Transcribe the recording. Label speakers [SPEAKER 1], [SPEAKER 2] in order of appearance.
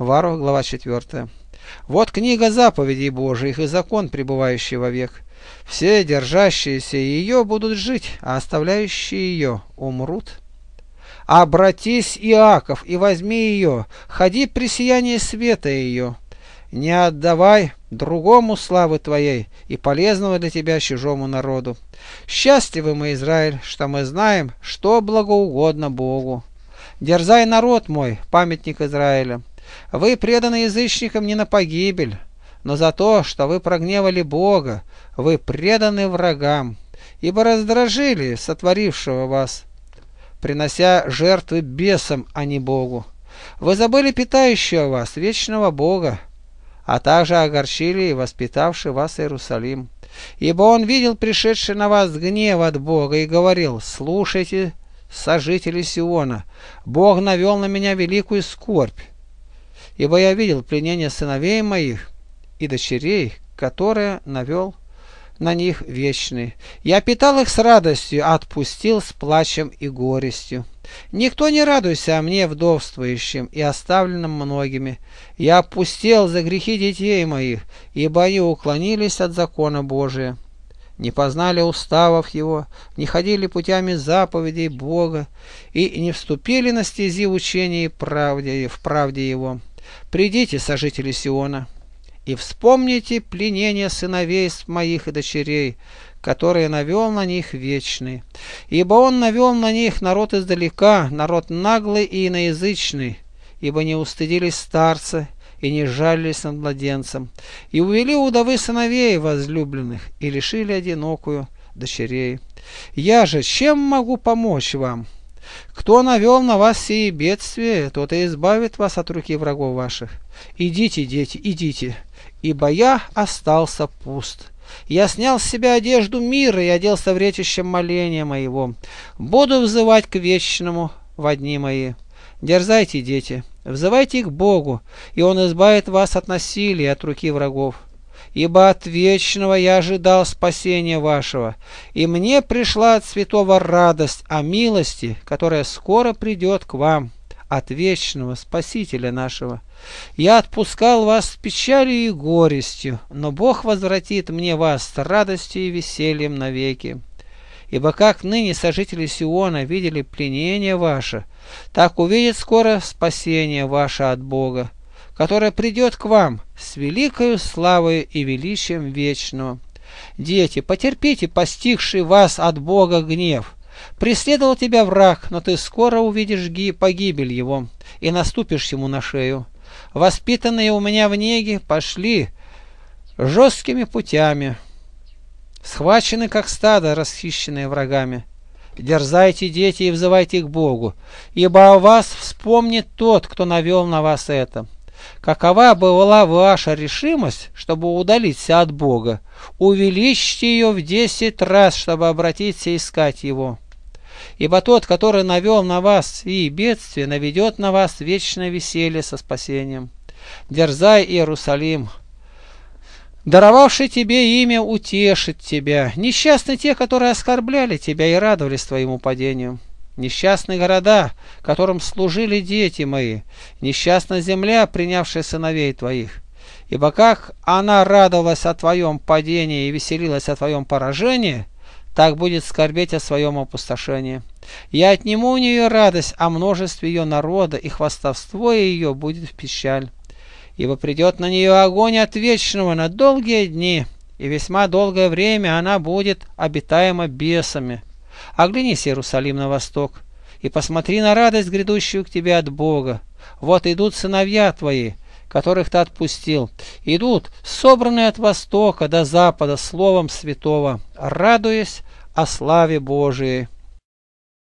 [SPEAKER 1] Вару, глава 4. «Вот книга заповедей Божиих и закон, пребывающий вовек. Все, держащиеся ее, будут жить, а оставляющие ее умрут». «Обратись, Иаков, и возьми ее, ходи при сиянии света ее. Не отдавай другому славы твоей и полезного для тебя чужому народу. Счастливы мы, Израиль, что мы знаем, что благоугодно Богу. Дерзай, народ мой, памятник Израиля». Вы преданы язычникам не на погибель, но за то, что вы прогневали Бога, вы преданы врагам, ибо раздражили сотворившего вас, принося жертвы бесам, а не Богу. Вы забыли питающего вас, вечного Бога, а также огорчили и воспитавший вас Иерусалим. Ибо он видел пришедший на вас гнев от Бога и говорил, «Слушайте, сожители Сиона, Бог навел на меня великую скорбь, Ибо я видел пленение сыновей моих и дочерей, которые навел на них вечный. Я питал их с радостью, отпустил с плачем и горестью. Никто не радуйся о мне вдовствующим и оставленным многими. Я опустел за грехи детей моих, ибо они уклонились от закона Божия. Не познали уставов его, не ходили путями заповедей Бога и не вступили на стези учения и правде, в правде его. Придите, сожители Сиона, и вспомните пленение сыновей моих и дочерей, которые навел на них вечный. Ибо он навел на них народ издалека, народ наглый и иноязычный, ибо не устыдились старца и не жалились над младенцем, и увели удовы сыновей возлюбленных и лишили одинокую дочерей. Я же чем могу помочь вам?» Кто навел на вас сие бедствие, тот и избавит вас от руки врагов ваших. Идите, дети, идите, ибо я остался пуст. Я снял с себя одежду мира и оделся в речище моления моего. Буду взывать к вечному во дни мои. Дерзайте, дети, взывайте к Богу, и Он избавит вас от насилия, от руки врагов ибо от вечного я ожидал спасения вашего, и мне пришла от святого радость о милости, которая скоро придет к вам от вечного Спасителя нашего. Я отпускал вас с печалью и горестью, но Бог возвратит мне вас с радостью и весельем навеки. Ибо как ныне сожители Сиона видели пленение ваше, так увидит скоро спасение ваше от Бога которая придет к вам с великою славою и величием вечного. Дети, потерпите постигший вас от Бога гнев. Преследовал тебя враг, но ты скоро увидишь погибель его и наступишь ему на шею. Воспитанные у меня в неге пошли жесткими путями, схвачены, как стадо, расхищенные врагами. Дерзайте, дети, и взывайте к Богу, ибо о вас вспомнит тот, кто навел на вас это. Какова была ваша решимость, чтобы удалиться от Бога? Увеличьте ее в десять раз, чтобы обратиться искать Его. Ибо тот, который навел на вас и бедствие, наведет на вас вечное веселье со спасением. Дерзай, Иерусалим! Даровавший тебе имя утешит тебя. Несчастны те, которые оскорбляли тебя и радовались твоему падению несчастные города, которым служили дети мои, несчастная земля, принявшая сыновей твоих. Ибо как она радовалась о твоем падении и веселилась о твоем поражении, так будет скорбеть о своем опустошении. Я отниму у нее радость о а множестве ее народа, и хвастовство ее будет в печаль. Ибо придет на нее огонь от вечного на долгие дни, и весьма долгое время она будет обитаема бесами. Оглянись, Иерусалим, на восток, и посмотри на радость, грядущую к тебе от Бога. Вот идут сыновья твои, которых ты отпустил. Идут, собранные от востока до запада, словом святого, радуясь о славе Божией.